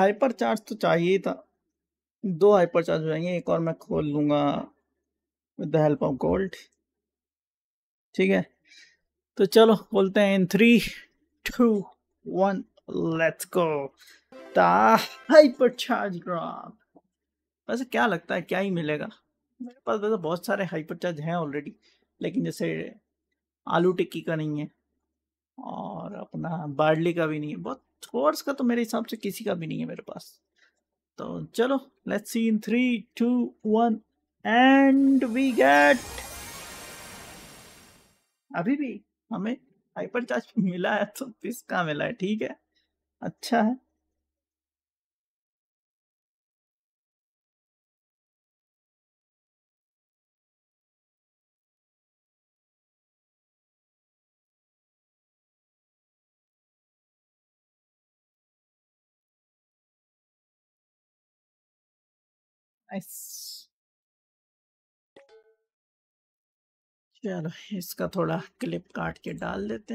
hyper charge तो चाहिए था दो हाइपर चार्ज हो जाएंगे एक और मैं खोल लूँगा with the help of gold ठीक है तो चलो बोलते हैं in three two one let's go hyper charge drop वैसे क्या लगता है क्या ही मिलेगा मेरे पास वैसे बहुत सारे हाइपर चार्ज हैं ऑलरेडी लेकिन जैसे आलू टिक्की का नहीं है और अपना बार्डली का भी नहीं है बहुत स्कोर्स का तो मेरे हिसाब से किसी का भी नहीं है मेरे पास तो चलो let's see in three two one and we get अभी भी हमें हाइपर चार्ज मिला है तो पिस का मिला है ठीक है अच्छा है चलो इसका थोड़ा क्लिप काट के डाल देते हैं